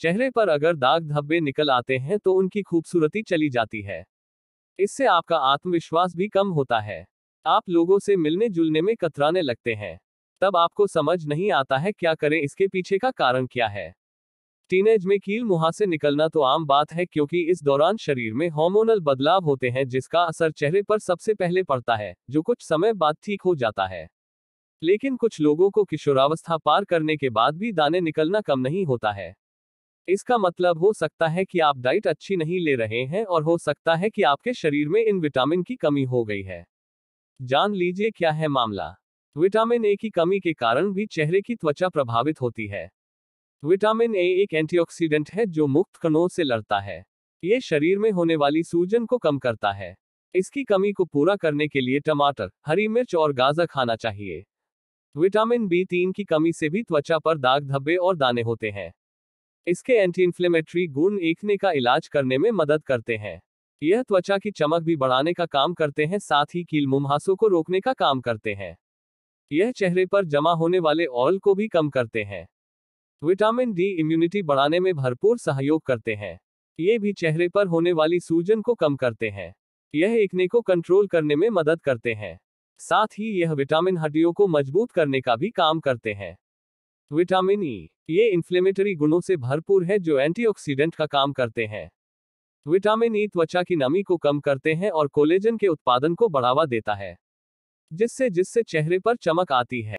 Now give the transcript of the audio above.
चेहरे पर अगर दाग धब्बे निकल आते हैं तो उनकी खूबसूरती चली जाती है इससे आपका आत्मविश्वास भी कम होता है आप लोगों से मिलने जुलने में कतराने लगते हैं तब आपको समझ नहीं आता है क्या करें इसके पीछे का कारण क्या है टीनेज में कील मुहा से निकलना तो आम बात है क्योंकि इस दौरान शरीर में हार्मोनल बदलाव होते हैं जिसका असर चेहरे पर सबसे पहले पड़ता है जो कुछ समय बाद ठीक हो जाता है लेकिन कुछ लोगों को किशोरावस्था पार करने के बाद भी दाने निकलना कम नहीं होता है इसका मतलब हो सकता है कि आप डाइट अच्छी नहीं ले रहे हैं और हो सकता है कि आपके शरीर में इन विटामिन की कमी हो गई है जान लीजिए क्या है मामला विटामिन ए की कमी के कारण भी चेहरे की त्वचा प्रभावित होती है विटामिन ए एक एंटीऑक्सीडेंट है जो मुक्त कणों से लड़ता है ये शरीर में होने वाली सूजन को कम करता है इसकी कमी को पूरा करने के लिए टमाटर हरी मिर्च और गाजर खाना चाहिए विटामिन बी तीन की कमी से भी त्वचा पर दाग धब्बे और दाने होते हैं इसके एंटी इन्फ्लेमेटरी गुण एकने का इलाज करने में मदद करते हैं यह त्वचा की चमक भी बढ़ाने का काम करते हैं साथ ही कील मुमहासों को रोकने का काम करते हैं यह चेहरे पर जमा होने वाले ऑयल को भी कम करते हैं विटामिन डी इम्यूनिटी बढ़ाने में भरपूर सहयोग करते हैं ये भी चेहरे पर होने वाली सूजन को कम करते हैं यह एकने को कंट्रोल करने में मदद करते हैं साथ ही यह विटामिन हड्डियों को मजबूत करने का भी काम करते हैं विटामिन ई e, ये इन्फ्लेमेटरी गुणों से भरपूर है जो एंटीऑक्सीडेंट का काम करते हैं विटामिन ई e त्वचा की नमी को कम करते हैं और कोलेजन के उत्पादन को बढ़ावा देता है जिससे जिससे चेहरे पर चमक आती है